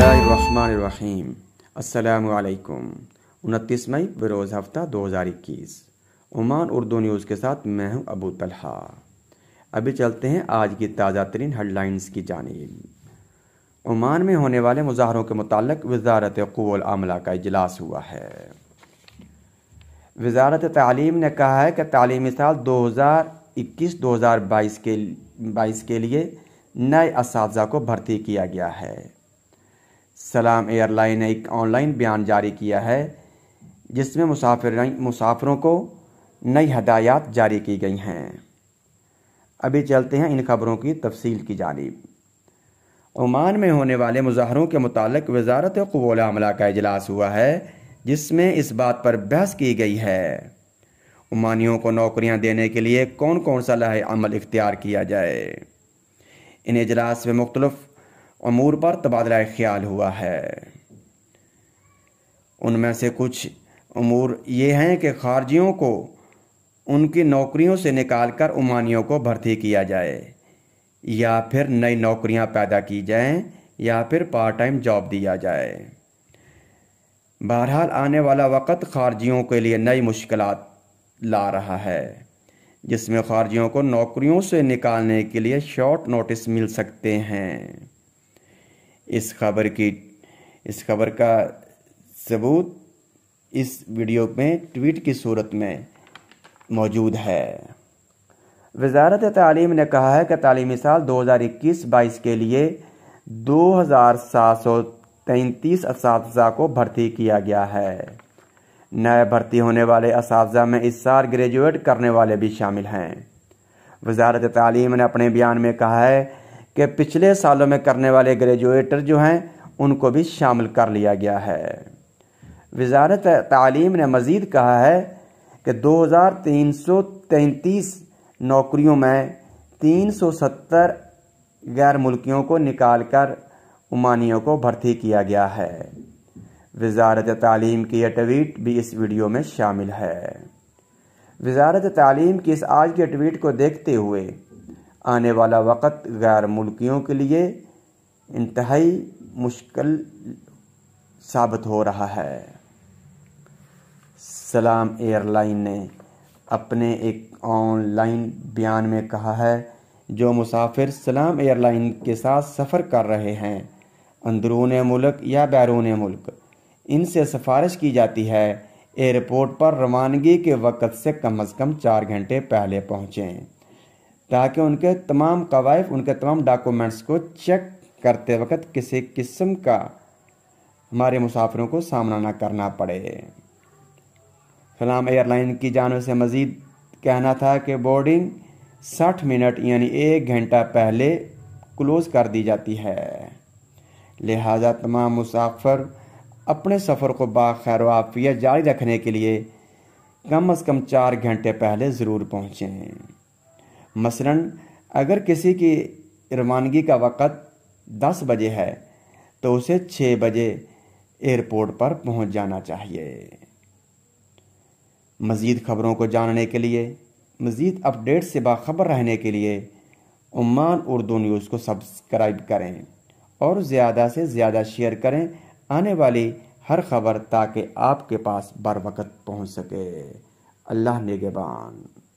बसमीम अल्लाम उनतीस मई बरोज़ हफ्ता दो हज़ार इक्कीस ओमान उर्दू न्यूज़ के साथ मैं हूं अबू तलहा अभी चलते हैं आज की ताज़ा तरीन हेडलाइंस की जानब ओमान में होने वाले मुजाहरों के मुतल वजारत आमला का इजलास हुआ है वजारत तालीम ने कहा है कि तलीमी साल दो हज़ार इक्कीस दो हज़ार बाईस के बाईस के लिए नए इस को भर्ती किया गया है सलाम एयरलाइन ने एक ऑनलाइन बयान जारी किया है जिसमें मुसाफिर मुसाफिरों को नई हदायत जारी की गई हैं अभी चलते हैं इन खबरों की तफसील की जानब ओमान में होने वाले मुजाहरों के मुतालिक वजारत कबूल अमला का अजलास हुआ है जिसमें इस बात पर बहस की गई है ओमानियों को नौकरियां देने के लिए कौन कौन सा लह अमल इख्तियार किया जाए इन इजलास में मुख्तलफ़ अमूर पर तबादला ख्याल हुआ है उनमें से कुछ अमूर ये हैं कि खारजियों को उनकी नौकरियों से निकालकर उमानियों को भर्ती किया जाए या फिर नई नौकरियां पैदा की जाएं या फिर पार्ट टाइम जॉब दिया जाए बहरहाल आने वाला वक़्त खारजियों के लिए नई मुश्किल ला रहा है जिसमें खारजियों को नौकरियों से निकालने के लिए शॉर्ट नोटिस मिल सकते हैं इस खबर की इस खबर का सबूत इस वीडियो में ट्वीट की सूरत में मौजूद है वजारत तालीम ने कहा है कि तालीमी साल 2021-22 के लिए दो हज़ार सात सौ तैंतीस इस को भर्ती किया गया है नए भर्ती होने वाले इस में इस साल ग्रेजुएट करने वाले भी शामिल हैं वजारत तालीम ने अपने बयान में कहा है कि पिछले सालों में करने वाले ग्रेजुएटर जो हैं उनको भी शामिल कर लिया गया है वजारत तालीम ने मज़ीद कहा है कि 2333 नौकरियों में 370 गैर मुल्कियों को निकाल कर उमानियों को भर्ती किया गया है वजारत तालीम की यह ट्वीट भी इस वीडियो में शामिल है वजारत तालीम की इस आज के ट्वीट को देखते हुए आने वाला वक़्त गैर मुल्कियों के लिए इंतहाई मुश्किल साबित हो रहा है सलाम एयरलाइन ने अपने एक ऑनलाइन बयान में कहा है जो मुसाफिर सलाम एयरलाइन के साथ सफ़र कर रहे हैं अंदरून मुल्क या बैरून मुल्क इनसे सिफारिश की जाती है एयरपोर्ट पर रवानगी के वक़्त से कम अज़ कम चार घंटे पहले पहुँचें ताकि उनके तमाम कवायफ उनके तमाम डॉक्यूमेंट्स को चेक करते वक्त किसी किस्म का हमारे मुसाफिरों को सामना ना करना पड़े सलाम एयरलाइन की जानब से मज़ीद कहना था कि बोर्डिंग 60 मिनट यानी एक घंटा पहले क्लोज़ कर दी जाती है लिहाजा तमाम मुसाफर अपने सफ़र को बाखैर वाफिया जारी रखने के लिए कम अज़ कम चार घंटे पहले ज़रूर पहुँचें मसलन अगर किसी की रवानगी का वक़्त दस बजे है तो उसे छः बजे एयरपोर्ट पर पहुंच जाना चाहिए मज़ीद खबरों को जानने के लिए मज़ीद अपडेट से बाखबर रहने के लिए उमान उर्दू न्यूज़ को सब्सक्राइब करें और ज़्यादा से ज़्यादा शेयर करें आने वाली हर खबर ताकि आपके पास बर वक्त पहुँच सके अल्लाह नेगेबान